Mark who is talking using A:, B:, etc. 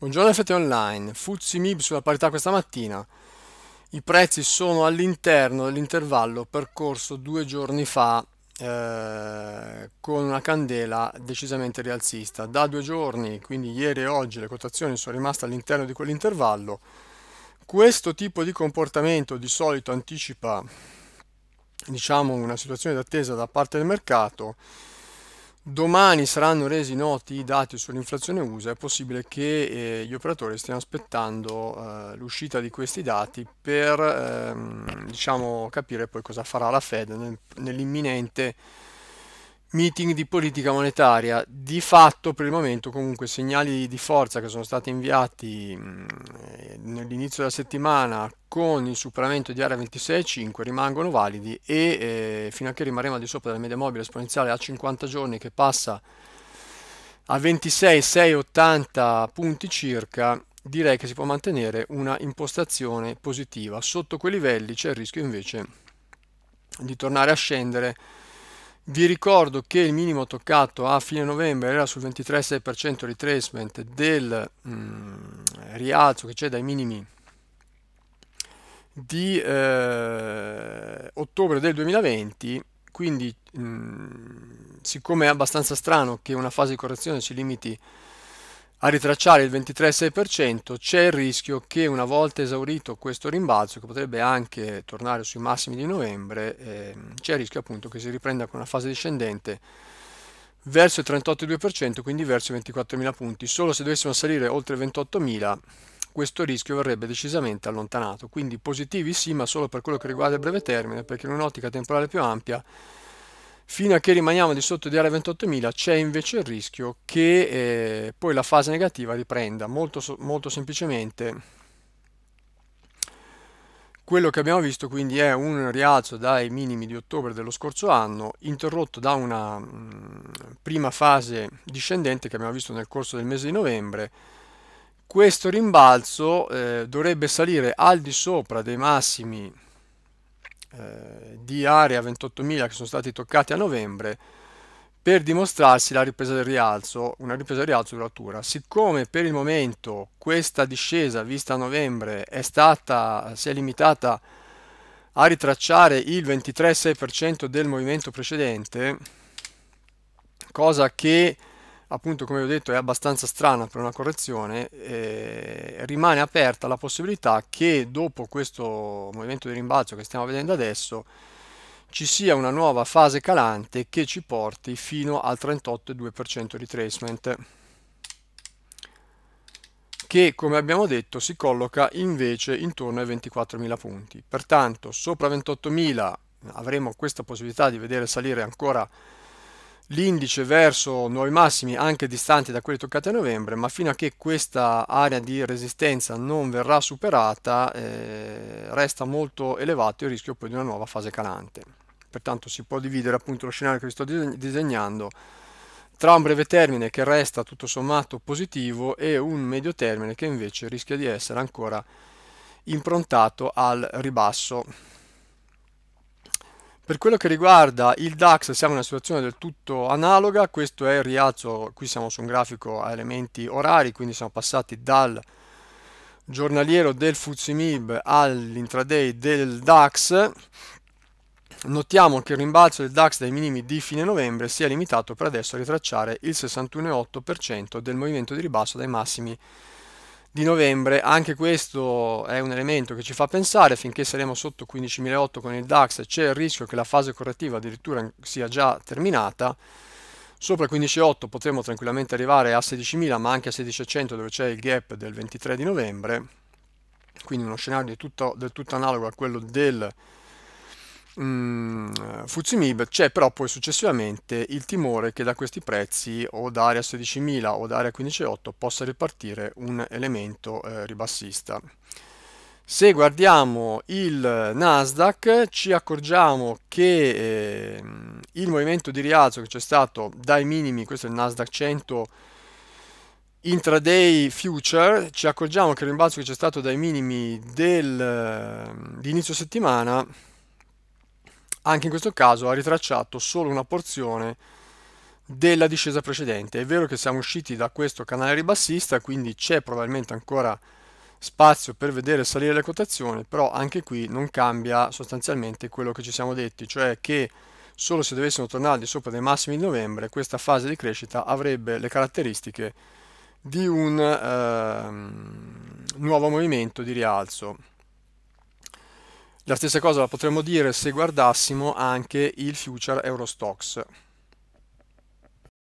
A: Buongiorno FT Online, Fuzzi Mib sulla parità questa mattina. I prezzi sono all'interno dell'intervallo percorso due giorni fa eh, con una candela decisamente rialzista. Da due giorni, quindi ieri e oggi, le quotazioni sono rimaste all'interno di quell'intervallo. Questo tipo di comportamento di solito anticipa diciamo, una situazione d'attesa da parte del mercato domani saranno resi noti i dati sull'inflazione USA, è possibile che eh, gli operatori stiano aspettando eh, l'uscita di questi dati per ehm, diciamo, capire poi cosa farà la Fed nel, nell'imminente meeting di politica monetaria. Di fatto per il momento comunque segnali di forza che sono stati inviati mm, eh, nell'inizio della settimana con il superamento di area 26,5 rimangono validi e eh, fino a che rimarremo al di sopra della media mobile esponenziale a 50 giorni che passa a 26,680 punti circa direi che si può mantenere una impostazione positiva. Sotto quei livelli c'è il rischio invece di tornare a scendere vi ricordo che il minimo toccato a fine novembre era sul 23,6% retracement del mm, rialzo che c'è dai minimi di eh, ottobre del 2020, quindi mh, mm, siccome è abbastanza strano che una fase di correzione si limiti a ritracciare il 23,6% c'è il rischio che una volta esaurito questo rimbalzo, che potrebbe anche tornare sui massimi di novembre, eh, c'è il rischio appunto che si riprenda con una fase discendente verso il 38,2%, quindi verso i 24.000 punti. Solo se dovessimo salire oltre 28.000 questo rischio verrebbe decisamente allontanato. Quindi positivi sì, ma solo per quello che riguarda il breve termine, perché in un'ottica temporale più ampia fino a che rimaniamo di sotto di area 28.000 c'è invece il rischio che eh, poi la fase negativa riprenda molto, molto semplicemente quello che abbiamo visto quindi è un rialzo dai minimi di ottobre dello scorso anno interrotto da una mm, prima fase discendente che abbiamo visto nel corso del mese di novembre questo rimbalzo eh, dovrebbe salire al di sopra dei massimi eh, di area 28.000 che sono stati toccati a novembre per dimostrarsi la ripresa del rialzo, una ripresa del rialzo duratura. Siccome per il momento questa discesa vista a novembre è stata, si è limitata a ritracciare il 23,6% del movimento precedente, cosa che appunto come ho detto è abbastanza strana per una correzione, eh, rimane aperta la possibilità che dopo questo movimento di rimbalzo che stiamo vedendo adesso ci sia una nuova fase calante che ci porti fino al 38,2% di tracement che come abbiamo detto si colloca invece intorno ai 24.000 punti. Pertanto sopra 28.000 avremo questa possibilità di vedere salire ancora l'indice verso nuovi massimi anche distanti da quelli toccati a novembre, ma fino a che questa area di resistenza non verrà superata eh, resta molto elevato il rischio poi di una nuova fase calante. Pertanto si può dividere appunto lo scenario che vi sto disegnando tra un breve termine che resta tutto sommato positivo e un medio termine che invece rischia di essere ancora improntato al ribasso. Per quello che riguarda il DAX siamo in una situazione del tutto analoga, questo è il rialzo, qui siamo su un grafico a elementi orari, quindi siamo passati dal giornaliero del FUZIMIB all'intraday del DAX. Notiamo che il rimbalzo del DAX dai minimi di fine novembre si è limitato per adesso a ritracciare il 61,8% del movimento di ribasso dai massimi di di novembre, anche questo è un elemento che ci fa pensare, finché saremo sotto 15.008 con il DAX c'è il rischio che la fase correttiva addirittura sia già terminata, sopra 15.8 potremo tranquillamente arrivare a 16.000 ma anche a 16.100 dove c'è il gap del 23 di novembre, quindi uno scenario tutto, del tutto analogo a quello del mh, mm, Fuzimib, c'è però poi successivamente il timore che da questi prezzi o da area 16.000 o da area 15.8 possa ripartire un elemento eh, ribassista. Se guardiamo il Nasdaq ci accorgiamo che eh, il movimento di rialzo che c'è stato dai minimi, questo è il Nasdaq 100 intraday future, ci accorgiamo che il rimbalzo che c'è stato dai minimi ehm, di inizio settimana anche in questo caso ha ritracciato solo una porzione della discesa precedente. È vero che siamo usciti da questo canale ribassista, quindi c'è probabilmente ancora spazio per vedere salire le quotazioni, però anche qui non cambia sostanzialmente quello che ci siamo detti, cioè che solo se dovessimo tornare al di sopra dei massimi di novembre questa fase di crescita avrebbe le caratteristiche di un ehm, nuovo movimento di rialzo. La stessa cosa la potremmo dire se guardassimo anche il future Eurostox.